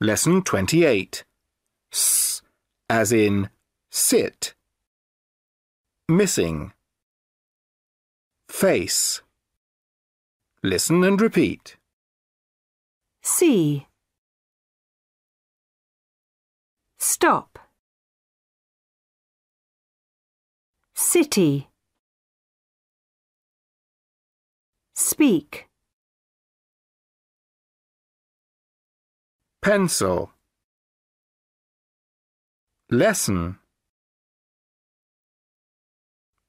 Lesson 28. S as in sit missing. Face. Listen and repeat. See. Stop. City. Speak. Pencil. Lesson.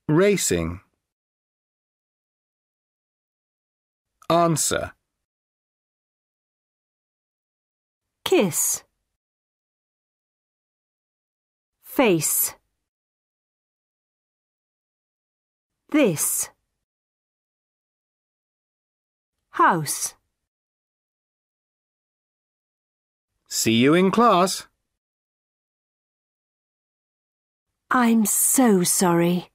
Racing. Answer. Kiss. Face. This. House. See you in class. I'm so sorry.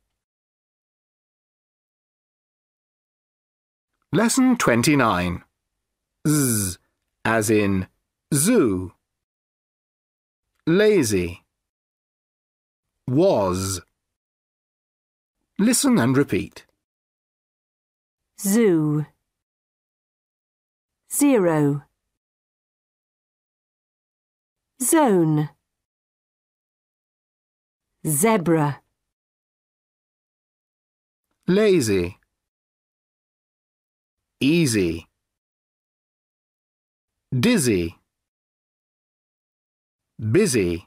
Lesson 29. Z, as in zoo. Lazy. Was. Listen and repeat. Zoo. Zero. Zone. Zebra. Lazy easy dizzy busy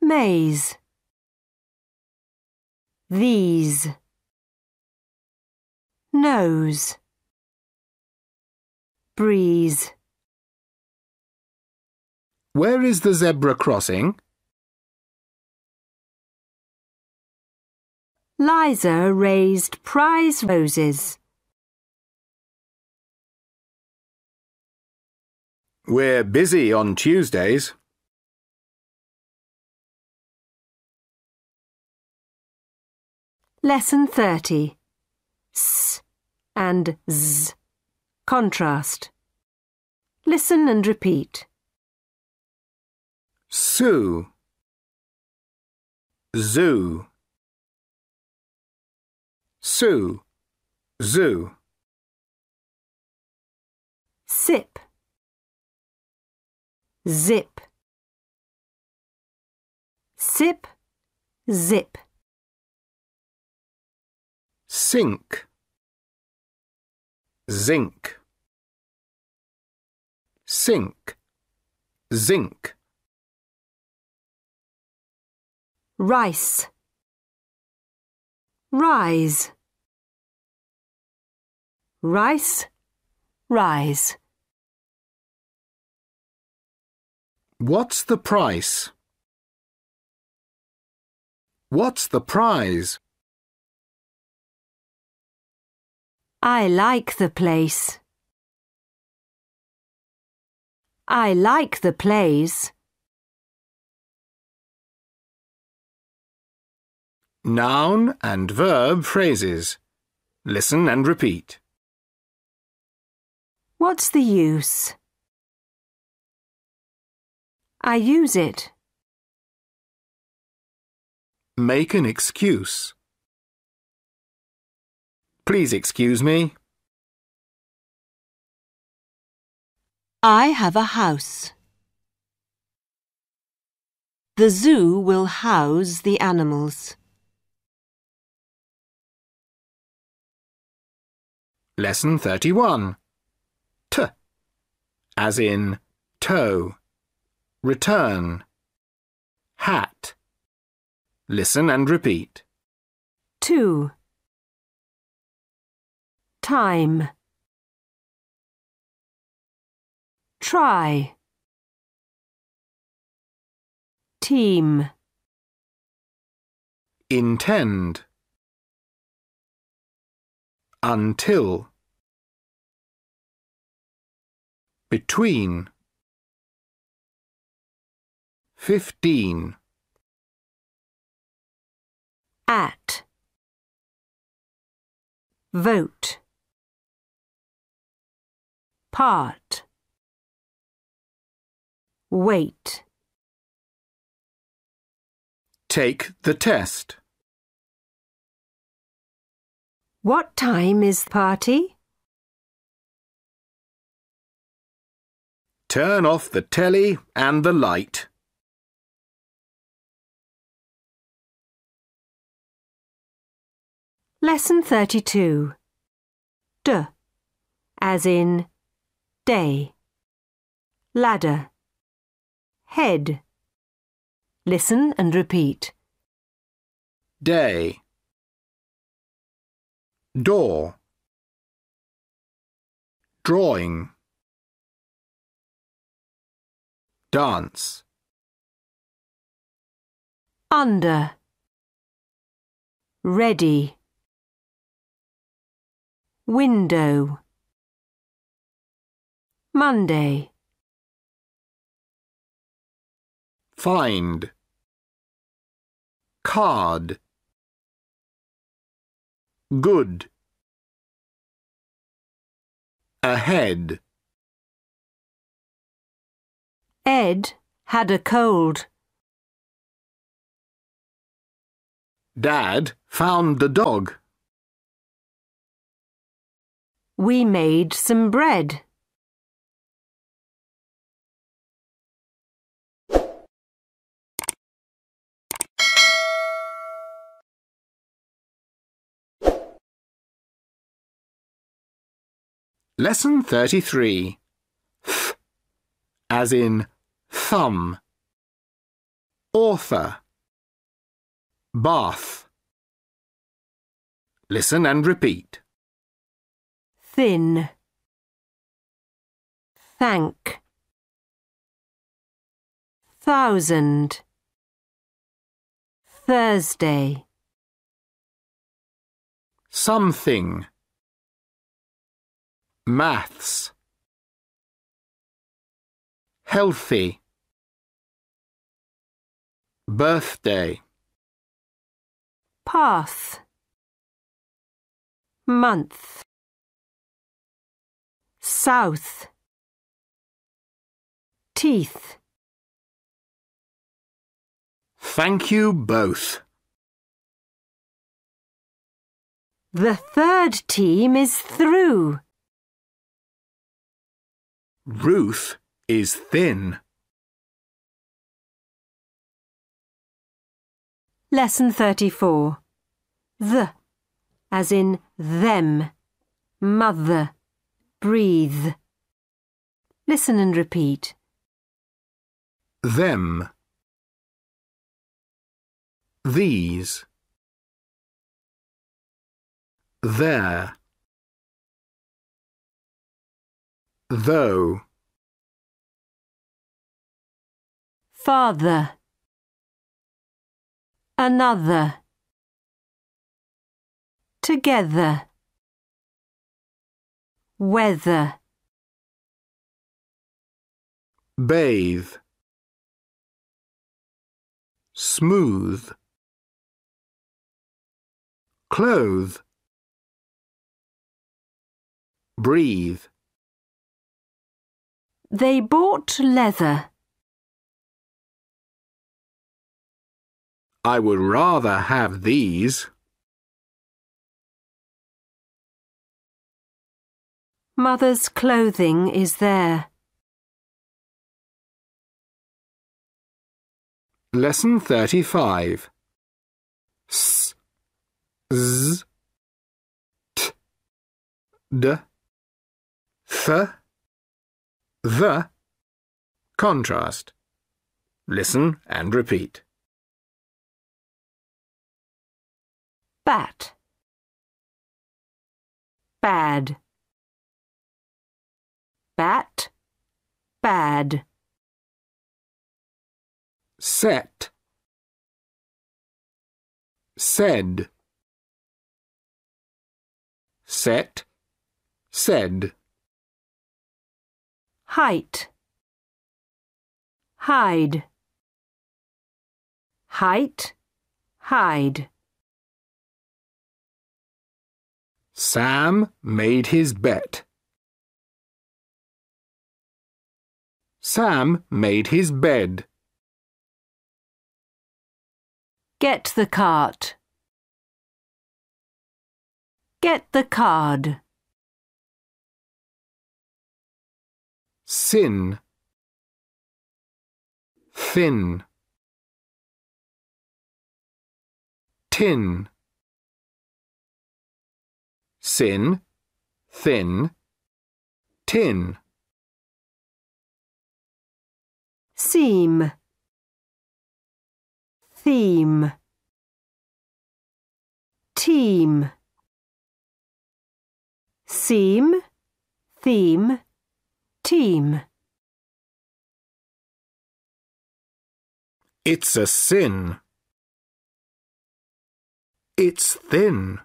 maze these nose breeze where is the zebra crossing Liza raised prize roses. We're busy on Tuesdays. Lesson 30. S and Z. Contrast. Listen and repeat. Sue Zoo Sue, zoo. Sip, zip. Sip, zip. Sink, zinc. Sink, zinc. Rice, rise. Rice, rise. What's the price? What's the prize? I like the place. I like the plays. Noun and verb phrases. Listen and repeat. What's the use? I use it. Make an excuse. Please excuse me. I have a house. The zoo will house the animals. Lesson 31 as in toe, return, hat. Listen and repeat. 2. Time. Try. Team. Intend. Until. between 15 at vote part wait take the test what time is the party? Turn off the telly and the light. Lesson 32. De, as in day, ladder, head. Listen and repeat. Day, door, drawing. Dance. Under. Ready. Window. Monday. Find. Card. Good. Ahead. Ed had a cold. Dad found the dog. We made some bread. Lesson 33 F as in thumb, author, bath. Listen and repeat. Thin, thank, thousand, Thursday. Something. Maths healthy birthday path month south teeth Thank you both. The third team is through. Ruth is thin. Lesson 34. The, as in them, mother, breathe. Listen and repeat. Them. These. There. Though. Father. Another. Together. Weather. Bathe. Smooth. Clothe. Breathe. They bought leather. I would rather have these. Mother's clothing is there. Lesson 35 S Z T D Th The Contrast Listen and repeat. bat bad bat bad set said set said height hide height hide Sam made his bet. Sam made his bed. Get the cart. Get the card. Sin. Thin. Tin sin, thin, tin. Seam, theme, team. Seam, theme, team. It's a sin. It's thin.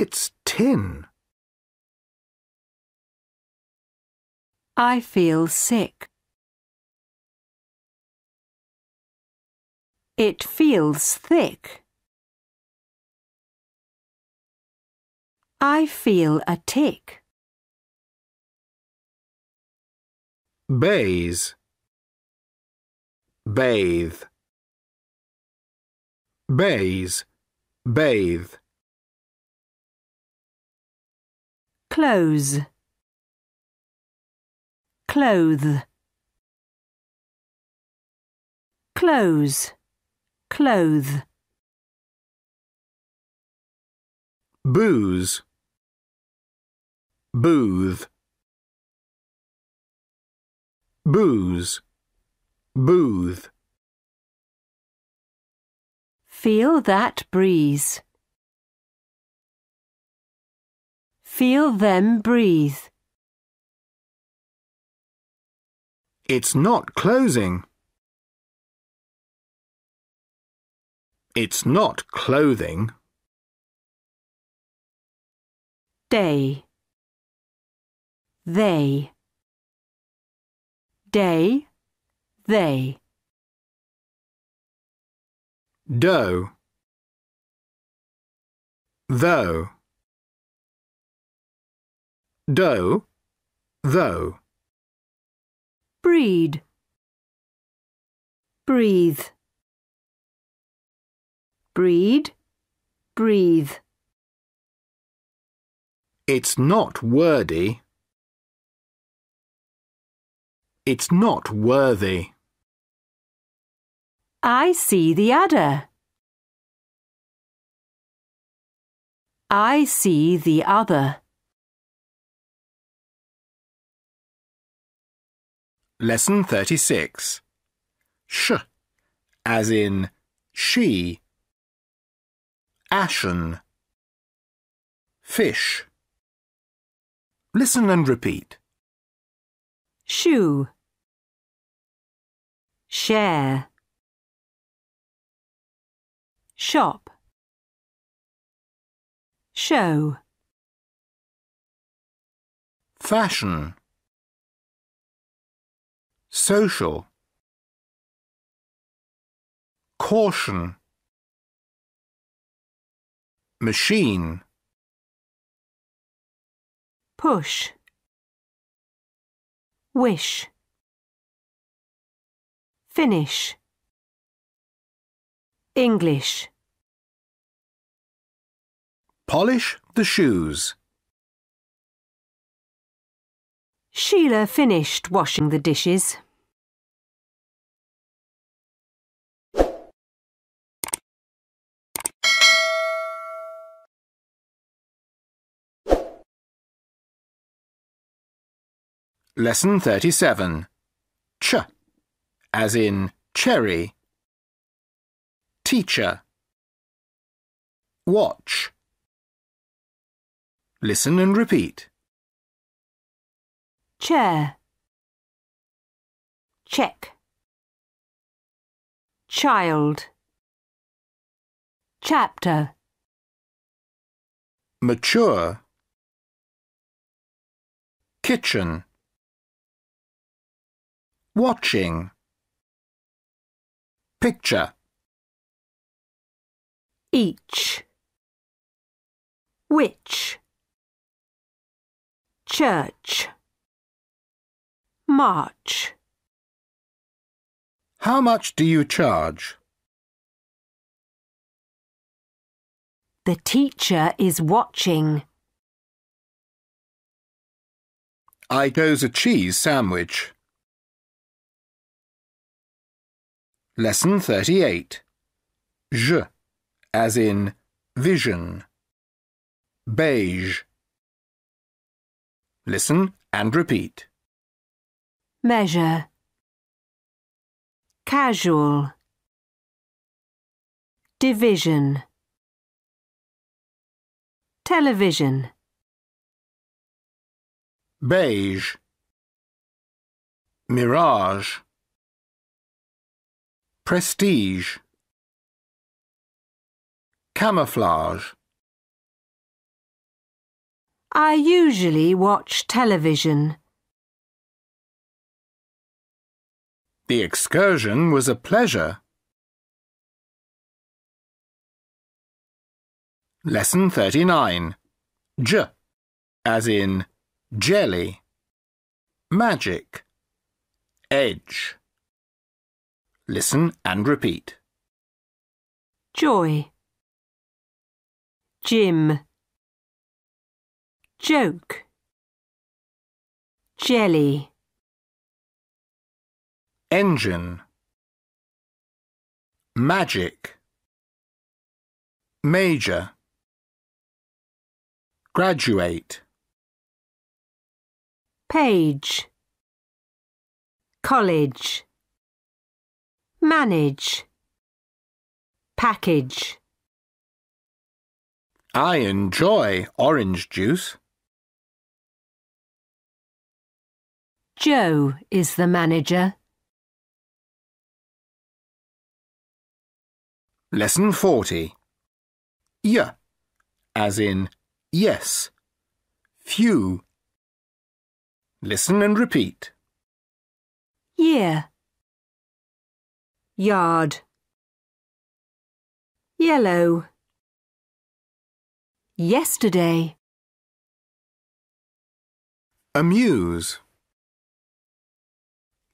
It's tin. I feel sick. It feels thick. I feel a tick. Bays. Bathe. Bathe. Bathe. clothes, clothe, close, clothe. Booze, booth, booze, booth. Feel that breeze. Feel them breathe. It's not closing. It's not clothing. Day. They. Day. They. Doe. Though doe, though. Breed, breathe. Breed, breathe. It's not wordy. It's not worthy. I see the adder. I see the other. Lesson 36. Sh, as in she. Ashen. Fish. Listen and repeat. Shoe. Share. Shop. Show. Fashion social caution machine push wish finish English polish the shoes Sheila finished washing the dishes. Lesson 37. Ch, as in cherry. Teacher. Watch. Listen and repeat chair check child chapter mature kitchen watching picture each which church March. How much do you charge? The teacher is watching. I goes a cheese sandwich. Lesson 38. Je, as in vision. Beige. Listen and repeat measure casual division television beige mirage prestige camouflage I usually watch television. The excursion was a pleasure. Lesson 39. J, as in jelly, magic, edge. Listen and repeat. Joy, Jim, joke, jelly engine magic major graduate page college manage package I enjoy orange juice. Joe is the manager. Lesson 40. Yeah, as in yes, few. Listen and repeat. Year. Yard. Yellow. Yesterday. Amuse.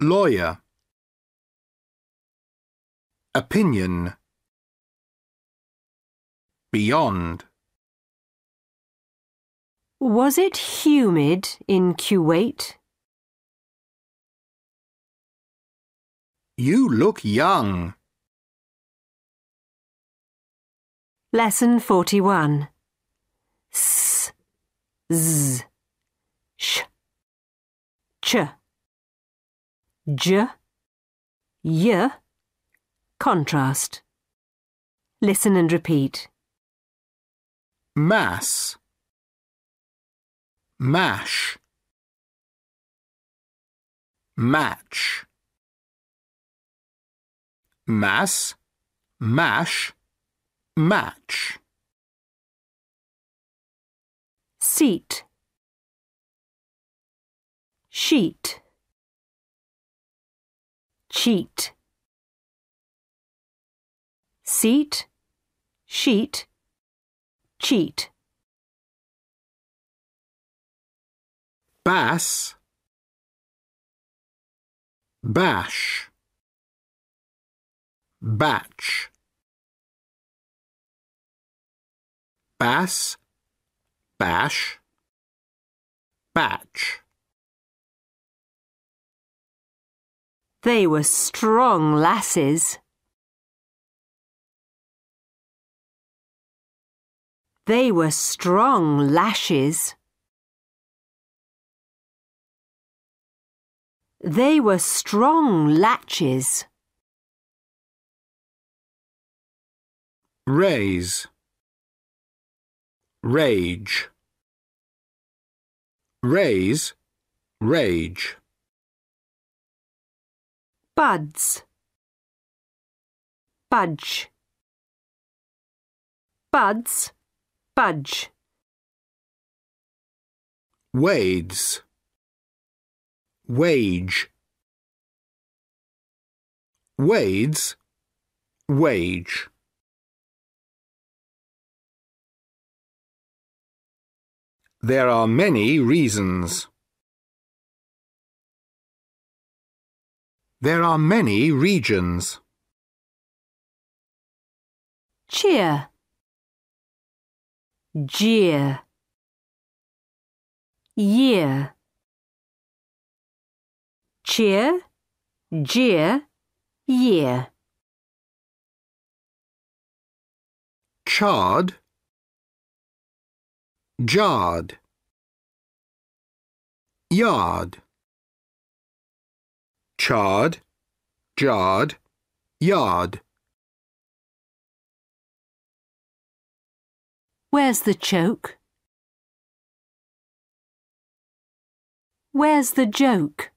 Lawyer. Opinion. Beyond. Was it humid in Kuwait? You look young. Lesson 41. S, z, sh, ch, j, y, contrast. Listen and repeat mass mash match mass mash match seat sheet cheat seat sheet Cheat. Bass. Bash. Batch. Bass. Bash. Batch. They were strong lasses. They were strong lashes. They were strong latches. Raise. Rage. Raise. Rage. Buds. Budge. Buds. Fudge. Wades. Wage. Wades. Wage. There are many reasons. There are many regions. Cheer jeer, year, cheer, jeer, year. Chard, Yard. yard. Chard, jarred, yard. Where's the choke? Where's the joke?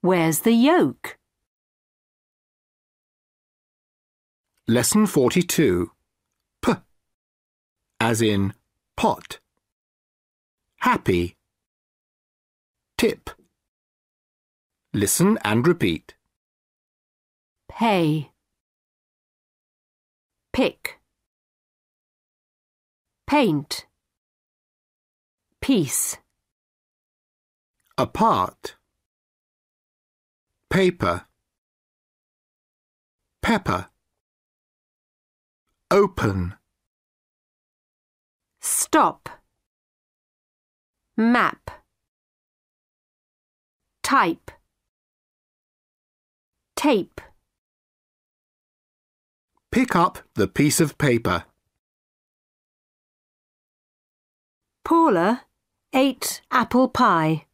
Where's the yoke? Lesson 42. P. As in pot. Happy. Tip. Listen and repeat. Pay pick, paint, piece, apart, paper, pepper, open, stop, map, type, tape. Pick up the piece of paper. Paula ate apple pie.